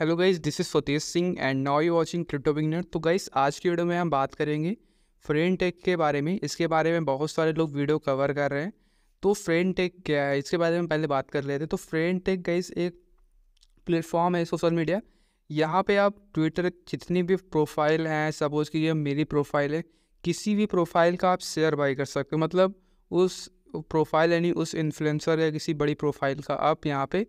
hello guys this is Satish Singh and now you watching crypto beginner तो guys आज की video में हम बात करेंगे फ्रेंड टेक के बारे में इसके बारे में बहुत सारे लोग वीडियो कवर कर रहे हैं तो फ्रेंड टेक क्या है इसके बारे में पहले बात कर लेते हैं तो फ्रेंड टेक गाइज एक प्लेटफॉर्म है सोशल मीडिया यहाँ पर आप ट्विटर जितनी भी प्रोफाइल हैं सपोज़ कि मेरी प्रोफाइल है किसी भी प्रोफाइल का आप शेयर बाई कर सकते हो मतलब उस प्रोफाइल यानी उस इन्फ्लुएंसर या किसी बड़ी प्रोफाइल का आप यहाँ पर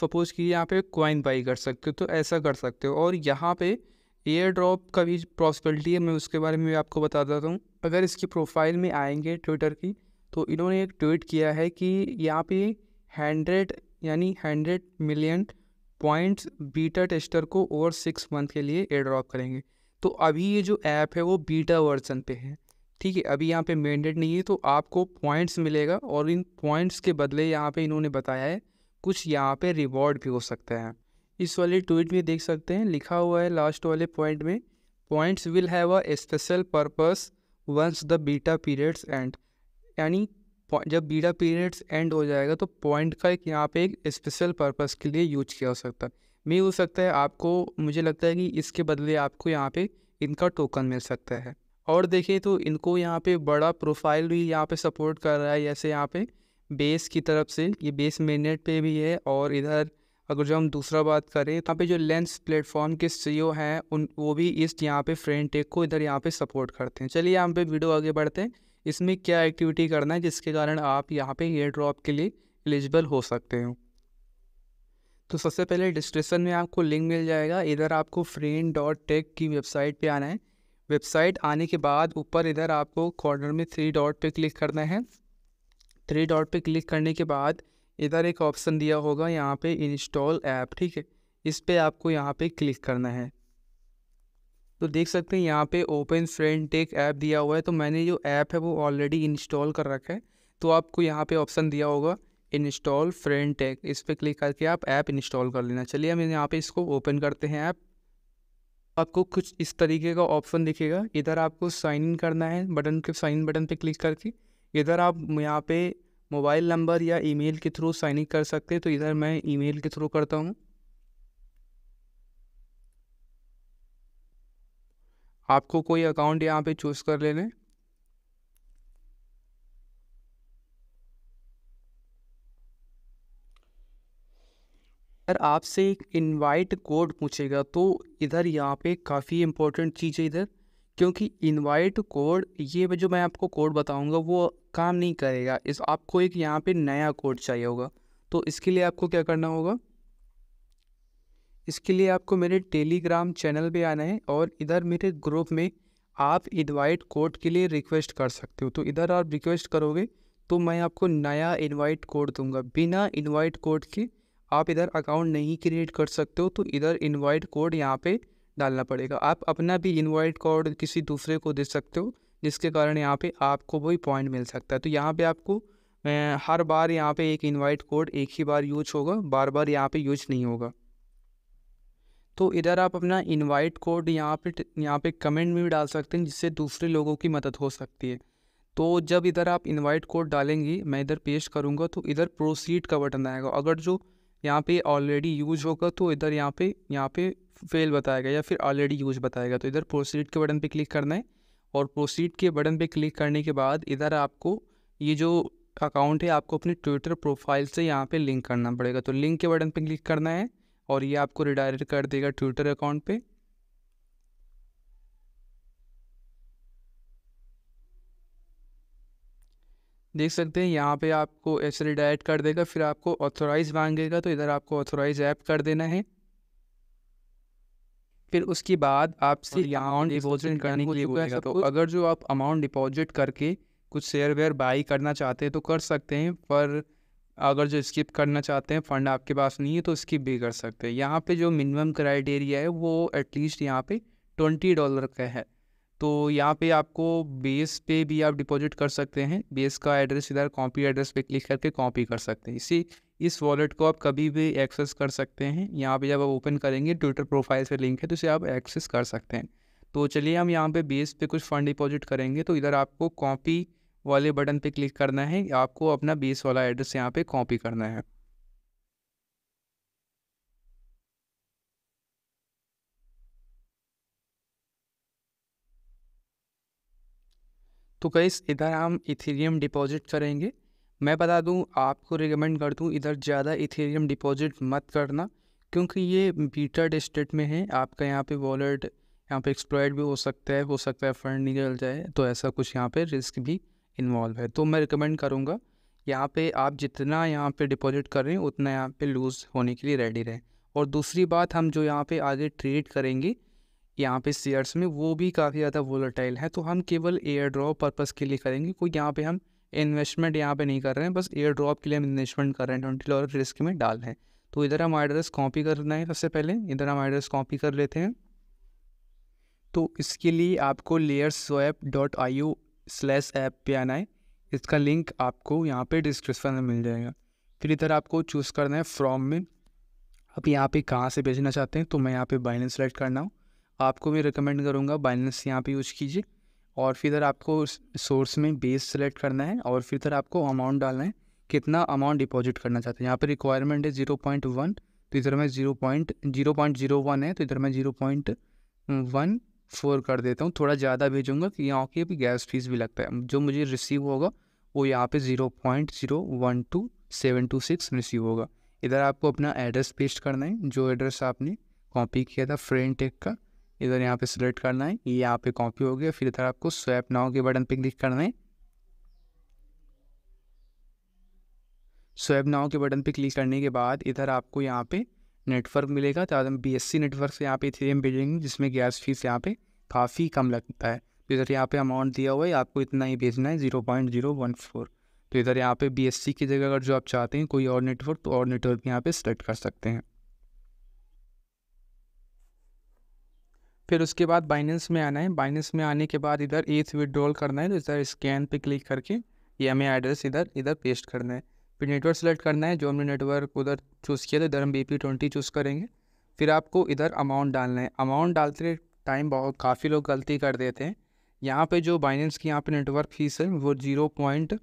सपोज़ कि यहाँ पे क्वाइन बाई कर सकते हो तो ऐसा कर सकते हो और यहाँ पे एयर ड्रॉप का भी पॉसिबिलिटी है मैं उसके बारे में भी आपको बता देता हूँ अगर इसकी प्रोफाइल में आएंगे ट्विटर की तो इन्होंने एक ट्वीट किया है कि यहाँ पे हंड्रेड यानी hundred million points beta tester को ओवर सिक्स मंथ के लिए एयर ड्रॉप करेंगे तो अभी ये जो ऐप है वो बीटा वर्जन पे है ठीक है अभी यहाँ पे मैंडेट नहीं है तो आपको पॉइंट्स मिलेगा और इन पॉइंट्स के बदले यहाँ पे इन्होंने बताया है कुछ यहाँ पे रिवॉर्ड भी हो सकता है इस वाले ट्वीट में देख सकते हैं लिखा हुआ है लास्ट वाले पॉइंट में points will have a special purpose once the beta periods end यानी जब बीटा पीरियड्स एंड हो जाएगा तो पॉइंट का एक यहाँ पे एक स्पेशल पर्पस के लिए यूज किया हो सकता है मे हो सकता है आपको मुझे लगता है कि इसके बदले आपको यहाँ पे इनका टोकन मिल सकता है और देखें तो इनको यहाँ पे बड़ा प्रोफाइल भी यहाँ पे सपोर्ट कर रहा है जैसे यहाँ पे बेस की तरफ से ये बेस मेनेट पे भी है और इधर अगर जो हम दूसरा बात करें तो यहाँ पे जो लेंस प्लेटफॉर्म के ओ हैं उन वो भी इस यहाँ पे फ्रेंड टेक को इधर यहाँ पे सपोर्ट करते हैं चलिए यहाँ पे वीडियो आगे बढ़ते हैं इसमें क्या एक्टिविटी करना है जिसके कारण आप यहाँ पे एयर ड्रॉप के लिए एलिजिबल हो सकते हो तो सबसे पहले डिस्क्रिप्सन में आपको लिंक मिल जाएगा इधर आपको फ्रेंड डॉट टेक की वेबसाइट पर आना है वेबसाइट आने के बाद ऊपर इधर आपको कॉर्नर में थ्री डॉट पर क्लिक करना है थ्री डॉट पे क्लिक करने के बाद इधर एक ऑप्शन दिया होगा यहाँ पे इंस्टॉल ऐप ठीक है इस पर आपको यहाँ पे क्लिक करना है तो देख सकते हैं यहाँ पे ओपन फ्रेंड टेक ऐप दिया हुआ है तो मैंने जो ऐप है वो ऑलरेडी इंस्टॉल कर रखा है तो आपको यहाँ पे ऑप्शन दिया होगा इंस्टॉल फ्रेंड टेक इस पर क्लिक करके आप ऐप इंस्टॉल कर लेना चलिए हम यहाँ पर इसको ओपन करते हैं ऐप आपको कुछ इस तरीके का ऑप्शन दिखेगा इधर आपको साइन इन करना है बटन के साइन बटन पर क्लिक करके इधर आप यहाँ पे मोबाइल नंबर या ईमेल के थ्रू साइन इन कर सकते हैं तो इधर मैं ईमेल के थ्रू करता हूँ आपको कोई अकाउंट यहाँ पे चूज़ कर लेना है अगर आपसे एक इनवाइट कोड पूछेगा तो इधर यहाँ पे काफ़ी इंपॉर्टेंट चीज़ है इधर क्योंकि इनवाइट कोड ये जो मैं आपको कोड बताऊंगा वो काम नहीं करेगा इस आपको एक यहाँ पे नया कोड चाहिए होगा तो इसके लिए आपको क्या करना होगा इसके लिए आपको मेरे टेलीग्राम चैनल पे आना है और इधर मेरे ग्रुप में आप इनवाइट कोड के लिए रिक्वेस्ट कर सकते हो तो इधर आप रिक्वेस्ट करोगे तो मैं आपको नया इन्वाइट कोड दूँगा बिना इन्वाइट कोड के आप इधर अकाउंट नहीं क्रिएट कर सकते हो तो इधर इन्वाइट कोड यहाँ पर डालना पड़ेगा आप अपना भी इन्वाइट कोड किसी दूसरे को दे सकते हो जिसके कारण यहाँ पे आपको वही पॉइंट मिल सकता है तो यहाँ पे आपको हर बार यहाँ पे एक इन्वाइट कोड एक ही बार यूज होगा बार बार यहाँ पे यूज नहीं होगा तो इधर आप अपना इन्वाइट कोड यहाँ पे यहाँ पे कमेंट में भी डाल सकते हैं जिससे दूसरे लोगों की मदद हो सकती है तो जब इधर आप इन्वाइट कोड डालेंगे मैं इधर पेश करूँगा तो इधर प्रोसीड का बटन आएगा अगर जो यहाँ पे ऑलरेडी यूज होगा तो इधर यहाँ पे यहाँ पे फेल बताएगा या फिर ऑलरेडी यूज बताएगा तो इधर प्रोसीड के बटन पे क्लिक करना है और प्रोसीड के बटन पे क्लिक करने के बाद इधर आपको ये जो अकाउंट है आपको अपने ट्विटर प्रोफाइल से यहाँ पे लिंक करना पड़ेगा तो लिंक के बटन पे क्लिक करना है और ये आपको रिडायरेक्ट कर देगा ट्विटर अकाउंट पर देख सकते हैं यहाँ पे आपको ऐसे रिडायरेक्ट कर देगा फिर आपको ऑथोराइज मांगेगा तो इधर आपको ऑथोराइज ऐप कर देना है फिर उसके बाद आपसे अमाउंट डिपॉजिट करने के लिए बोलेगा तो अगर जो आप अमाउंट डिपॉजिट करके कुछ शेयर वेयर बाई करना चाहते हैं तो कर सकते हैं पर अगर जो स्किप करना चाहते हैं फ़ंड आपके पास नहीं है तो स्किप भी कर सकते हैं यहाँ पे जो मिनिमम क्राइटेरिया है वो एटलीस्ट यहाँ पे ट्वेंटी डॉलर का है तो यहाँ पे आपको बेस पे भी आप डिपॉजिट कर सकते हैं बेस का एड्रेस इधर कॉपी एड्रेस पे क्लिक करके कॉपी कर सकते हैं इसी इस वॉलेट को आप कभी भी एक्सेस कर सकते हैं यहाँ पे जब आप ओपन करेंगे ट्विटर प्रोफाइल से लिंक है तो इसे आप एक्सेस कर सकते हैं तो चलिए हम यहाँ पे बेस पे कुछ फंड डिपॉजिट करेंगे तो इधर आपको कॉपी वाले बटन पे क्लिक करना है आपको अपना बेस वाला एड्रेस यहाँ पे कॉपी करना है तो कई इधर हम इथेरियम डिपॉजिट करेंगे मैं बता दूं आपको रिकमेंड कर दूं इधर ज़्यादा इथेरियम डिपॉजिट मत करना क्योंकि ये बीटर्ड स्टेट में है आपका यहाँ पे वॉलेट यहाँ पे एक्सप्लॉयड भी हो सकता है हो सकता है फंड निकल जाए तो ऐसा कुछ यहाँ पे रिस्क भी इन्वॉल्व है तो मैं रिकमेंड करूँगा यहाँ पे आप जितना यहाँ पे डिपॉजिट कर रहे हैं उतना यहाँ पे लूज़ होने के लिए रेडी रहें और दूसरी बात हम जो यहाँ पे आगे ट्रेड करेंगे यहाँ पे शेयर्स में वो भी काफ़ी ज़्यादा वोलाटाइल है तो हम केवल एयर ड्रॉ पर्पज़ के लिए करेंगे कोई यहाँ पर हम इन्वेस्टमेंट यहाँ पे नहीं कर रहे हैं बस एयर ड्रॉप के लिए हम इन्वेस्टमेंट कर रहे हैं ट्वेंटी डॉलर रिस्क में डाल रहे हैं तो इधर हम एड्रेस कॉपी करना है सबसे पहले इधर हम एड्रेस कॉपी कर लेते हैं तो इसके लिए आपको layer swap dot I U slash app पे आना है इसका लिंक आपको यहाँ पे डिस्क्रिप्शन में मिल जाएगा फिर इधर आपको चूज़ करना है फ्रॉम में आप यहाँ पे कहाँ से भेजना चाहते हैं तो मैं यहाँ पे बाइनेंस सेलेक्ट करना हूँ आपको भी रिकमेंड करूँगा बाइनेंस यहाँ पे यूज कीजिए और फिर इधर आपको सोर्स में बेस सेलेक्ट करना है और फिर इधर आपको अमाउंट डालना है कितना अमाउंट डिपॉजिट करना चाहते हैं यहाँ पर रिक्वायरमेंट है ज़ीरो पॉइंट वन तो इधर मैं zero point zero point zero one है तो इधर मैं ज़ीरो पॉइंट वन फोर कर देता हूँ थोड़ा ज़्यादा भेजूँगा कि यहाँ की अभी गैस फीस भी लगता है जो मुझे रिसीव होगा वो यहाँ पर zero point zero one two seven two six receive होगा इधर आपको अपना एड्रेस पेस्ट करना है जो एड्रेस आपने कॉपी किया था फ्रेंड टेक का इधर यहाँ पे सिलेक्ट करना है ये यहाँ पे कॉपी हो गया फिर इधर आपको स्वैप नाव के बटन पे क्लिक करना है स्वैप नाव के बटन पे क्लिक करने के बाद इधर आपको यहाँ पे नेटवर्क मिलेगा तो हम बी नेटवर्क से यहाँ पे थ्री एम भेजेंगे जिसमें गैस फीस यहाँ पे काफ़ी कम लगता है तो इधर यहाँ पे अमाउंट दिया हुआ है आपको इतना ही भेजना है zero point zero one four तो इधर यहाँ पे बी की जगह अगर जो आप चाहते हैं कोई और नेटवर्क तो और नेटवर्क यहाँ पे सेलेक्ट कर सकते हैं फिर उसके बाद बाइनेंस में आना है बाइनेंस में आने के बाद इधर एथ विड्रॉल करना है तो इधर स्कैन पे क्लिक करके ये हमें एड्रेस इधर इधर पेस्ट करना है फिर नेटवर्क सेलेक्ट करना है जो हमने नेटवर्क उधर चूज़ किया था इधर हम बी पी ट्वेंटी चूज़ करेंगे फिर आपको इधर अमाउंट डालना है अमाउंट डालते टाइम बहुत काफ़ी लोग गलती कर देते हैं यहाँ पे जो बाइनेंस की यहाँ पे नेटवर्क फीस है वो zero point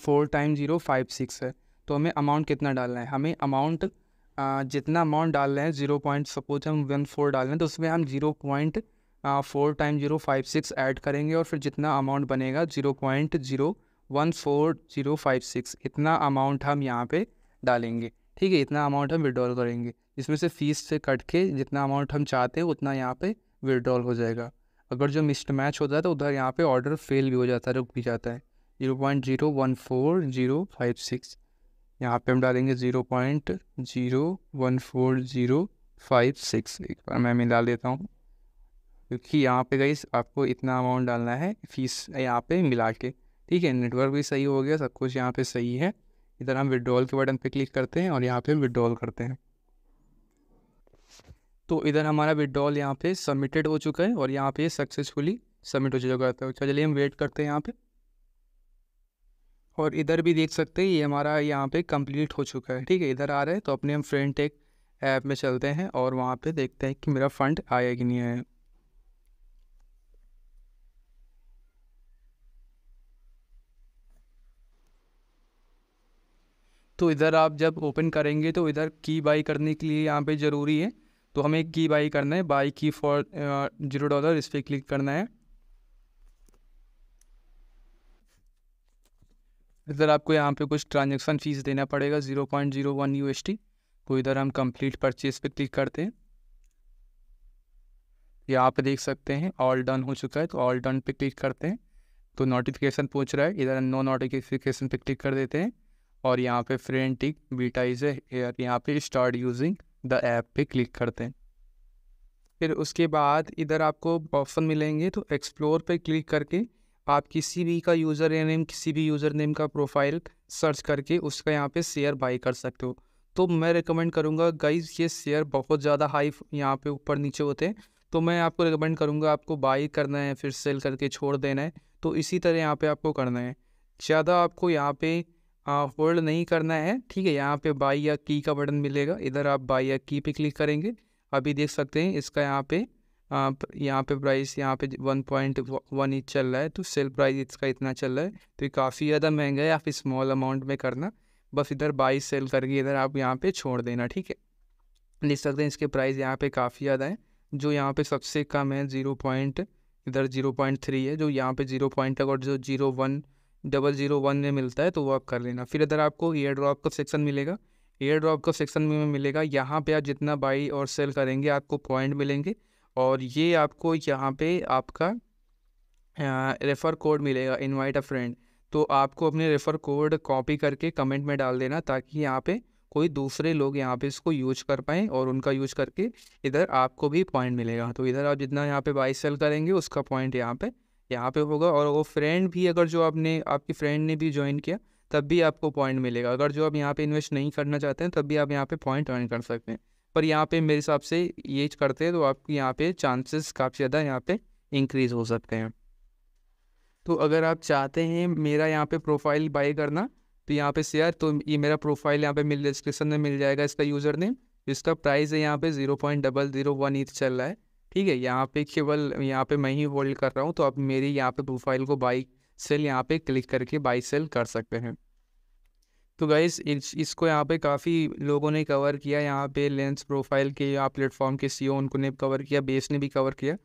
four time zero five six है तो हमें अमाउंट कितना डालना है हमें अमाउंट जितना अमाउंट डाल रहे हैं जीरो पॉइंट सपोज हम वन फोर डाल रहे हैं तो उसमें हम zero point four time zero five six add करेंगे और फिर जितना अमाउंट बनेगा zero point zero one four zero five six इतना अमाउंट हम यहाँ पे डालेंगे ठीक है इतना अमाउंट हम विड्रॉल करेंगे इसमें से फीस से कट के जितना अमाउंट हम चाहते हैं उतना यहाँ पे विड्रॉल हो जाएगा अगर जो मिस्ड मैच होता है तो उधर यहाँ पे ऑर्डर फेल भी हो जाता है रुक भी जाता है zero point zero one four zero five six यहाँ पे हम डालेंगे zero point zero one four zero five six एक बार मैं मिला लेता हूँ क्योंकि यहाँ पे गई आपको इतना अमाउंट डालना है फीस यहाँ पे मिला के ठीक है नेटवर्क भी सही हो गया सब कुछ यहाँ पे सही है इधर हम विड्रॉल के बटन पे क्लिक करते हैं और यहाँ पे विड्रॉल करते हैं तो इधर हमारा विड्रॉल यहाँ पे सबमिटेड हो चुका है और यहाँ पे सक्सेसफुली सबमिट हो चुका है तो चलिए हम वेट करते हैं यहाँ पर और इधर भी देख सकते हैं ये हमारा यहाँ पे कंप्लीट हो चुका है ठीक है इधर आ रहा है तो अपने हम फ्रेंड टेक ऐप में चलते हैं और वहाँ पे देखते हैं कि मेरा फंड आया कि नहीं आया तो इधर आप जब ओपन करेंगे तो इधर की बाई करने के लिए यहाँ पे ज़रूरी है तो हमें की बाई करना है बाई की फॉर जीरो डॉलर इस पर क्लिक करना है इधर आपको यहाँ पे कुछ ट्रांजेक्शन फ़ीस देना पड़ेगा zero point zero one U S T तो इधर हम कंप्लीट परचेज पे क्लिक करते हैं ये आप देख सकते हैं ऑल डन हो चुका है तो ऑल डन पे क्लिक करते हैं तो नोटिफिकेशन पूछ रहा है इधर नो नोटिफिकेशन पे क्लिक कर देते हैं और यहाँ पे फ्रेंड टिक बीटा इज यहाँ पे स्टार्ट यूजिंग द ऐप पे क्लिक करते हैं फिर उसके बाद इधर आपको ऑप्शन मिलेंगे तो एक्सप्लोर पे क्लिक करके आप किसी भी का यूज़र नेम किसी भी यूज़र नेम का प्रोफाइल सर्च करके उसका यहाँ पे शेयर बाई कर सकते हो तो मैं रिकमेंड करूँगा गाइज ये शेयर बहुत ज़्यादा हाई यहाँ पे ऊपर नीचे होते हैं तो मैं आपको रिकमेंड करूँगा आपको बाई करना है फिर सेल करके छोड़ देना है तो इसी तरह यहाँ पर आपको करना है ज़्यादा आपको यहाँ पर होल्ड नहीं करना है ठीक है यहाँ पर बाई या की का बटन मिलेगा इधर आप बाई या की पे क्लिक करेंगे अभी देख सकते हैं इसका यहाँ पर आप यहाँ पे प्राइस यहाँ पे वन पॉइंट वन इंच चल रहा है तो सेल प्राइस इसका इतना चल रहा है तो ये काफ़ी ज़्यादा महंगा है आप स्मॉल अमाउंट में करना बस इधर बाई सेल करके इधर आप यहाँ पे छोड़ देना ठीक है लिख सकते हैं इसके प्राइस यहाँ पे काफ़ी ज़्यादा है जो यहाँ पे सबसे कम है ज़ीरो पॉइंट इधर ज़ीरो पॉइंट थ्री है जो यहाँ पे ज़ीरो पॉइंट और जो zero one double zero one में मिलता है तो वो आप कर लेना फिर इधर आपको एयर ड्रॉप का सेक्शन मिलेगा एयर ड्रॉप का सेक्शन में मिलेगा यहाँ पर आप जितना बाई और सेल करेंगे आपको पॉइंट मिलेंगे और ये आपको यहाँ पे आपका रेफ़र कोड मिलेगा इनवाइट अ फ्रेंड तो आपको अपने रेफ़र कोड कॉपी करके कमेंट में डाल देना ताकि यहाँ पे कोई दूसरे लोग यहाँ पे इसको यूज कर पाएँ और उनका यूज करके इधर आपको भी पॉइंट मिलेगा तो इधर आप जितना यहाँ पे बाई सेल करेंगे उसका पॉइंट यहाँ पे यहाँ पे होगा और वो फ्रेंड भी अगर जो आपने आपकी फ्रेंड ने भी ज्वाइन किया तब भी आपको पॉइंट मिलेगा अगर जो आप यहाँ पे इन्वेस्ट नहीं करना चाहते हैं तब भी आप यहाँ पे पॉइंट अर्न कर सकते हैं पर यहाँ पे मेरे हिसाब से ये करते हैं तो आपके यहाँ पे चांसेस काफ़ी ज़्यादा यहाँ पे इंक्रीज़ हो सकते हैं तो अगर आप चाहते हैं मेरा यहाँ पे प्रोफाइल बाई करना तो यहाँ पे शेयर तो ये मेरा प्रोफाइल यहाँ पे मिल डिस्क्रिप्शन में मिल जाएगा इसका यूज़र नेम इसका प्राइस है यहाँ पे zero point double zero one eth चल रहा है ठीक है यहाँ पे केवल यहाँ पे मैं ही होल्ड कर रहा हूँ तो आप मेरी यहाँ पे प्रोफाइल को बाई सेल यहाँ पे क्लिक करके बाई सेल कर सकते हैं तो गाइस इस, इसको यहाँ पे काफ़ी लोगों ने कवर किया यहाँ पे लेंस प्रोफाइल के या प्लेटफॉर्म के सीईओ e उनको ने कवर किया बेस ने भी कवर किया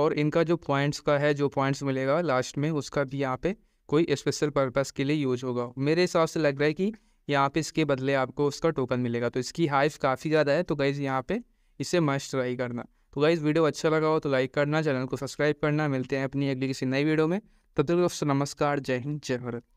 और इनका जो पॉइंट्स का है जो पॉइंट्स मिलेगा लास्ट में उसका भी यहाँ पे कोई स्पेशल पर्पस के लिए यूज होगा मेरे हिसाब से लग रहा है कि यहाँ पे इसके बदले आपको उसका टोकन मिलेगा तो इसकी हाइफ काफ़ी ज़्यादा है तो गाइज़ यहाँ पर इसे मस्ट ट्राई करना तो गाइज़ वीडियो अच्छा लगा हो तो लाइक करना चैनल को सब्सक्राइब करना मिलते हैं अपनी अगली किसी नई वीडियो में तब तक नमस्कार जय हिंद जय भारत